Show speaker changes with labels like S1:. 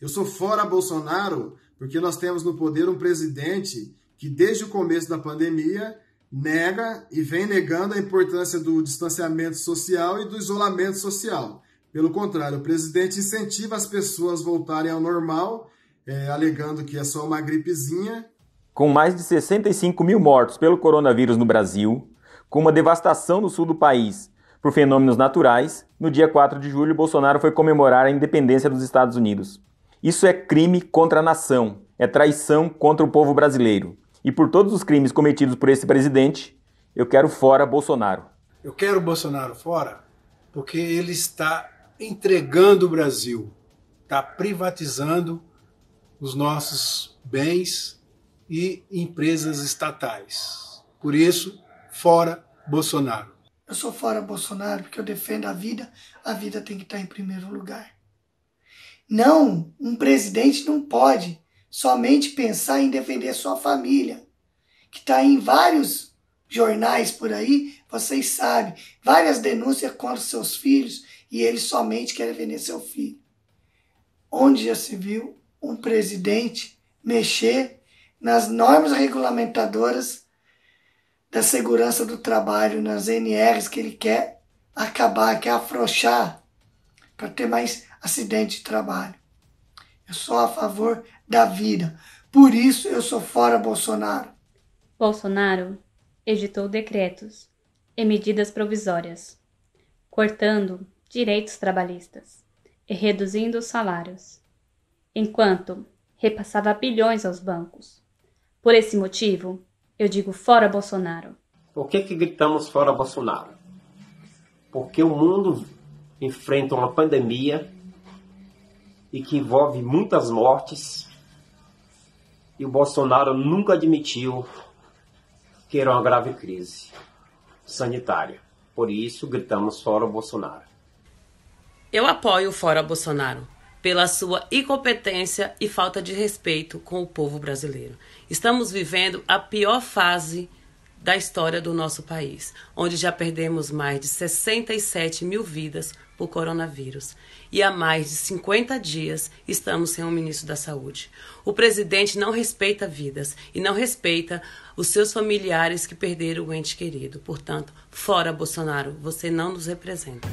S1: Eu sou fora Bolsonaro porque nós temos no poder um presidente que, desde o começo da pandemia, nega e vem negando a importância do distanciamento social e do isolamento social. Pelo contrário, o presidente incentiva as pessoas a voltarem ao normal, é, alegando que é só uma gripezinha.
S2: Com mais de 65 mil mortos pelo coronavírus no Brasil, com uma devastação no sul do país por fenômenos naturais, no dia 4 de julho, Bolsonaro foi comemorar a independência dos Estados Unidos. Isso é crime contra a nação, é traição contra o povo brasileiro. E por todos os crimes cometidos por esse presidente, eu quero fora Bolsonaro.
S1: Eu quero Bolsonaro fora porque ele está entregando o Brasil, está privatizando os nossos bens e empresas estatais. Por isso, fora Bolsonaro.
S3: Eu sou fora Bolsonaro porque eu defendo a vida,
S1: a vida tem que estar em primeiro lugar.
S3: Não, um presidente não pode somente pensar em defender sua família, que está em vários jornais por aí, vocês sabem, várias denúncias contra seus filhos e ele somente quer defender seu filho. Onde já se viu um presidente mexer nas normas regulamentadoras da segurança do trabalho, nas NRs que ele quer acabar, quer afrouxar para ter mais acidente de trabalho. Eu sou a favor da vida. Por isso eu sou fora Bolsonaro.
S4: Bolsonaro editou decretos e medidas provisórias, cortando direitos trabalhistas e reduzindo os salários, enquanto repassava bilhões aos bancos. Por esse motivo, eu digo fora Bolsonaro.
S5: Por que, que gritamos fora Bolsonaro? Porque o mundo enfrentam uma pandemia e que envolve muitas mortes. E o Bolsonaro nunca admitiu que era uma grave crise sanitária. Por isso, gritamos fora o Bolsonaro.
S6: Eu apoio o fora Bolsonaro pela sua incompetência e falta de respeito com o povo brasileiro. Estamos vivendo a pior fase da história do nosso país, onde já perdemos mais de 67 mil vidas por coronavírus. E há mais de 50 dias estamos sem um ministro da Saúde. O presidente não respeita vidas e não respeita os seus familiares que perderam o ente querido. Portanto, fora Bolsonaro, você não nos representa.